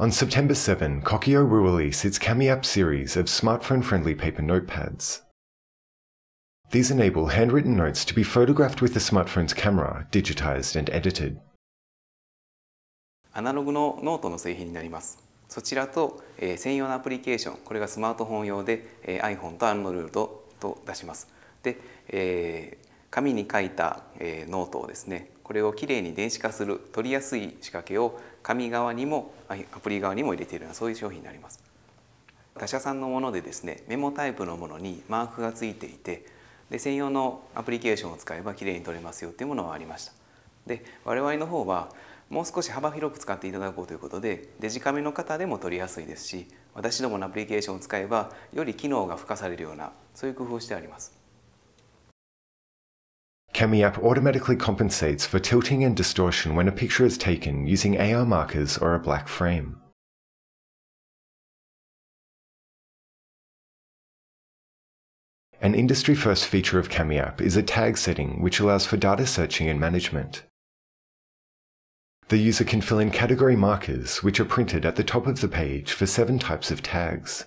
On September 7, Kokio will release its CamiApp series of smartphone-friendly paper notepads. These enable handwritten notes to be photographed with the smartphone's camera, digitized and edited. アナログのノートの製品になります。そちらと、えー、専用のアプリケーション、これがスマートフォン用で、えー、iPhone と Android と出します。で、えー、紙に書いた、えー、ノートをですね、これをきれいに電子化する取りやすい仕掛けを紙側にもアプリ側にも入れているようなそういう商品になります他社さんのものでですねメモタイプのものにマークがついていてで専用のアプリケーションを使えばきれいに取れますよっていうものはありましたで我々の方はもう少し幅広く使っていただこうということでデジカメの方でも取りやすいですし私どものアプリケーションを使えばより機能が付加されるようなそういう工夫をしてあります Cami app automatically compensates for tilting and distortion when a picture is taken using AR markers or a black frame. An industry first feature of Cami app is a tag setting which allows for data searching and management. The user can fill in category markers which are printed at the top of the page for seven types of tags.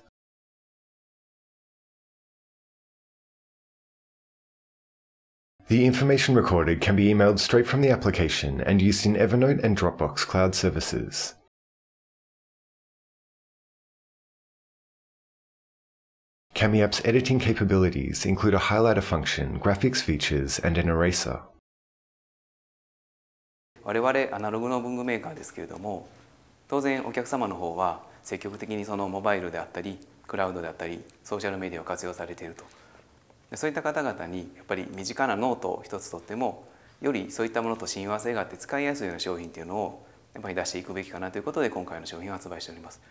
The information recorded can be emailed straight from the application and used in Evernote and Dropbox cloud services. CamiApp's editing capabilities include a highlighter function, graphics features, and an eraser. 我々アナログの文具メーカーですけれども当然お客様の方は積極的にそのモバイルであったりクラウドであったりソーシャルメディアを活用されていると。そういった方々にやっぱり身近なノートを一つとってもよりそういったものと親和性があって使いやすいような商品っていうのをやっぱり出していくべきかなということで今回の商品を発売しております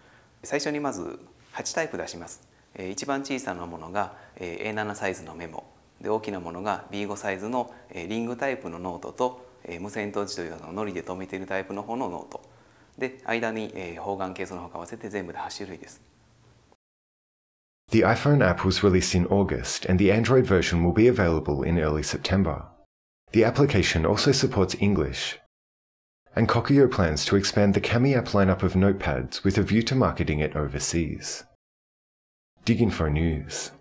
最初にまず8タイプ出します一番小さなものが A7 サイズのメモで大きなものが B5 サイズのリングタイプのノートと無線トーというののりで留めているタイプの方のノートで間に方眼ケースの方か合わせて全部で8種類です The iPhone app was released in August and the Android version will be available in early September. The application also supports English. And Cockeo plans to expand the Kami app lineup of notepads with a view to marketing it overseas. Info News